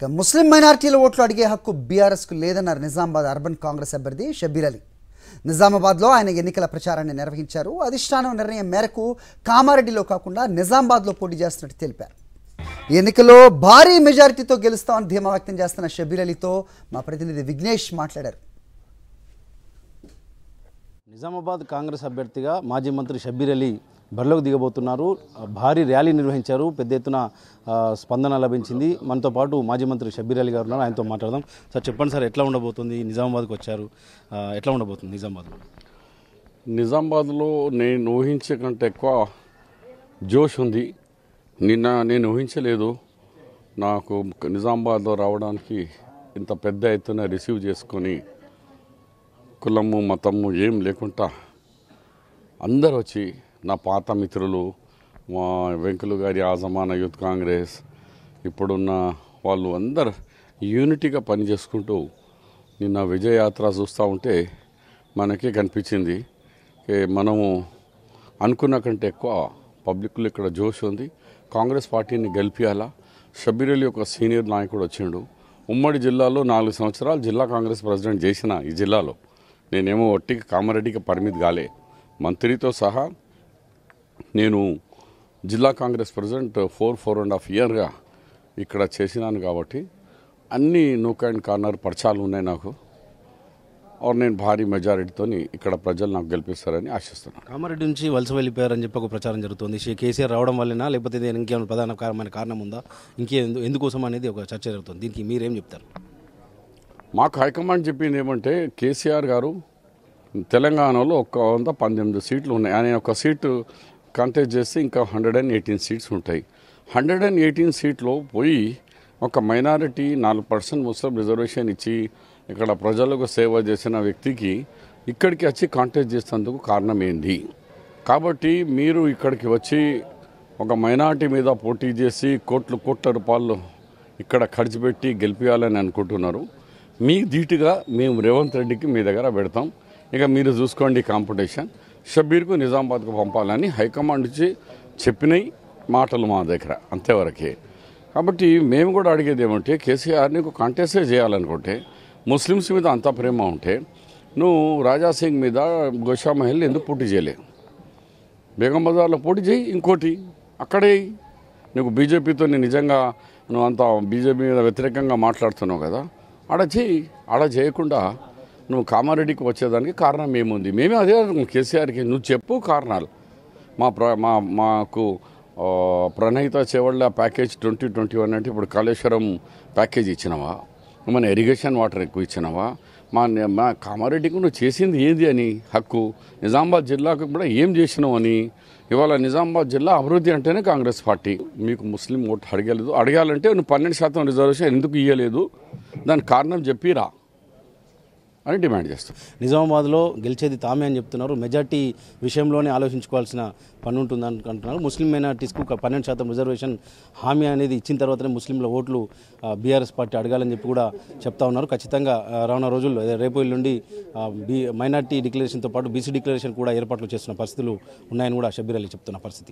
ఇక ముస్లిం మైనార్టీల ఓట్లు అడిగే హక్కు బీఆర్ఎస్కు లేదన్నారు నిజామాబాద్ అర్బన్ కాంగ్రెస్ అభ్యర్థి షబీర్ అలీ నిజామాబాద్లో ఆయన ఎన్నికల ప్రచారాన్ని నిర్వహించారు అధిష్టానం నిర్ణయం మేరకు కామారెడ్డిలో కాకుండా నిజామాబాద్లో పోటీ చేస్తున్నట్టు తెలిపారు ఎన్నికలో భారీ మెజారిటీతో గెలుస్తామని ధీమా వ్యక్తం చేస్తున్న షబీర్ అలీతో మా ప్రతినిధి విఘ్నేష్ మాట్లాడారు నిజామాబాద్ కాంగ్రెస్ అభ్యర్థిగా మాజీ మంత్రి షబీర్ అలీ బరిలోకి దిగబోతున్నారు భారీ ర్యాలీ నిర్వహించారు పెద్ద ఎత్తున స్పందన లభించింది మనతో పాటు మాజీ మంత్రి షబ్బీర్ అలీ గారు ఉన్నారు ఆయనతో మాట్లాడదాం సార్ చెప్పండి సార్ ఎట్లా ఉండబోతుంది నిజామాబాద్కి వచ్చారు ఎట్లా ఉండబోతుంది నిజామాబాద్ నిజామాబాద్లో నేను ఊహించే కంటే ఎక్కువ జోష్ ఉంది నిన్న నేను ఊహించలేదు నాకు నిజామాబాద్లో రావడానికి ఇంత పెద్ద ఎత్తున రిసీవ్ చేసుకొని కులము మతము ఏం లేకుండా అందరు వచ్చి నా పాత మిత్రులు మా వెంకులు గారి ఆజమాన యూత్ కాంగ్రెస్ ఇప్పుడున్న వాళ్ళు అందరు యూనిటీగా పని చేసుకుంటూ నిన్న విజయయాత్ర చూస్తూ ఉంటే మనకే కనిపించింది మనము అనుకున్న కంటే ఎక్కువ పబ్లిక్లో ఇక్కడ జోష్ ఉంది కాంగ్రెస్ పార్టీని గెలిపియాలా షబీర్ ఒక సీనియర్ నాయకుడు వచ్చిండు ఉమ్మడి జిల్లాలో నాలుగు సంవత్సరాలు జిల్లా కాంగ్రెస్ ప్రెసిడెంట్ చేసిన ఈ జిల్లాలో నేనేమో ఒట్టికి కామారెడ్డికి పరిమితి కాలే మంత్రితో సహా నేను జిల్లా Congress president four four and half ఇయర్గా ఇక్కడ చేసినాను కాబట్టి అన్ని నూక్ అండ్ కార్నర్ పర్చాలు ఉన్నాయి నాకు ఆర్ నేను భారీ మెజారిటీతో ఇక్కడ ప్రజలు నాకు గెలిపిస్తారని ఆశిస్తున్నాను కామారెడ్డి నుంచి వలస వెళ్ళిపోయారని చెప్పి ఒక ప్రచారం జరుగుతుంది శ్రీ కేసీఆర్ రావడం వల్లనా లేకపోతే ఇంకేమైనా కారణమైన కారణం ఉందా ఇంకే ఎందుకోసం అనేది ఒక చర్చ జరుగుతుంది దీనికి మీరేం చెప్తారు మాకు హైకమాండ్ చెప్పింది ఏమంటే కేసీఆర్ గారు తెలంగాణలో ఒక వంద పంతొమ్మిది సీట్లు ఉన్నాయి ఆయన ఒక సీటు కంటెస్ట్ చేస్తే ఇంకా హండ్రెడ్ అండ్ ఎయిటీన్ సీట్స్ ఉంటాయి హండ్రెడ్ అండ్ ఎయిటీన్ సీట్లో పోయి ఒక మైనారిటీ నాలుగు పర్సెంట్ ముస్లిం రిజర్వేషన్ ఇచ్చి ఇక్కడ ప్రజలకు సేవ చేసిన వ్యక్తికి ఇక్కడికి వచ్చి కాంటెస్ట్ చేసినందుకు కారణం కాబట్టి మీరు ఇక్కడికి వచ్చి ఒక మైనార్టీ మీద పోటీ చేసి కోట్లు కోట్ల రూపాయలు ఇక్కడ ఖర్చు పెట్టి గెలిపించాలని అనుకుంటున్నారు మీ ధీటుగా మేము రేవంత్ రెడ్డికి మీ దగ్గర పెడతాం ఇక మీరు చూసుకోండి కాంపిటీషన్ షబ్బీర్కు నిజామాబాద్కు పంపాలని హైకమాండ్ నుంచి చెప్పినాయి మాటలు మా దగ్గర అంతేవరకే కాబట్టి మేము కూడా అడిగేది ఏమంటే కేసీఆర్ని ఒక కాంటెస్టే చేయాలనుకుంటే ముస్లిమ్స్ మీద అంత ప్రేమ ఉంటే నువ్వు రాజాసింగ్ మీద గోషా ఎందుకు పోటీ చేయలే బేగం బజార్లో పోటీ చేయి ఇంకోటి అక్కడే నీకు బీజేపీతో నిజంగా నువ్వు అంత బీజేపీ మీద వ్యతిరేకంగా మాట్లాడుతున్నావు కదా ఆడ చేయి ఆడ చేయకుండా నువ్వు కామారెడ్డికి వచ్చేదానికి కారణం ఏముంది మేమే అదే కేసీఆర్కి నువ్వు చెప్పు కారణాలు మా ప్ర మా మాకు Pranahita Chevella package twenty twenty one అంటే ఇప్పుడు కాళేశ్వరం ప్యాకేజ్ ఇచ్చినావా మన ఇరిగేషన్ వాటర్ ఎక్కువ ఇచ్చినావా మా మా కామారెడ్డికి నువ్వు చేసింది ఏది అని హక్కు నిజామాబాద్ జిల్లాకు కూడా ఏం చేసినావు అని ఇవాళ నిజామాబాద్ జిల్లా అభివృద్ధి అంటేనే కాంగ్రెస్ పార్టీ మీకు ముస్లిం ఓటు అడగలేదు అడగాలంటే నువ్వు పన్నెండు శాతం రిజర్వేషన్ ఎందుకు ఇవ్వలేదు దాని కారణం చెప్పిరా అని డిమాండ్ చేస్తాం నిజామాబాద్లో గెలిచేది తామే అని చెప్తున్నారు మెజార్టీ విషయంలోనే ఆలోచించుకోవాల్సిన పని ఉంటుంది అనుకుంటున్నారు ముస్లిం మైనార్టీస్కు ఒక పన్నెండు శాతం రిజర్వేషన్ హామీ అనేది ఇచ్చిన తర్వాతనే ముస్లింల ఓట్లు బీఆర్ఎస్ పార్టీ అడగాలని చెప్పి కూడా చెప్తా ఉన్నారు ఖచ్చితంగా రానున్న రోజుల్లో రేపు నుండి బీ మైనార్టీ డిక్లరేషన్తో పాటు బీసీ డిక్లరేషన్ కూడా ఏర్పాట్లు చేస్తున్న పరిస్థితులు ఉన్నాయని కూడా షబ్బీర్ అలీ చెప్తున్న పరిస్థితి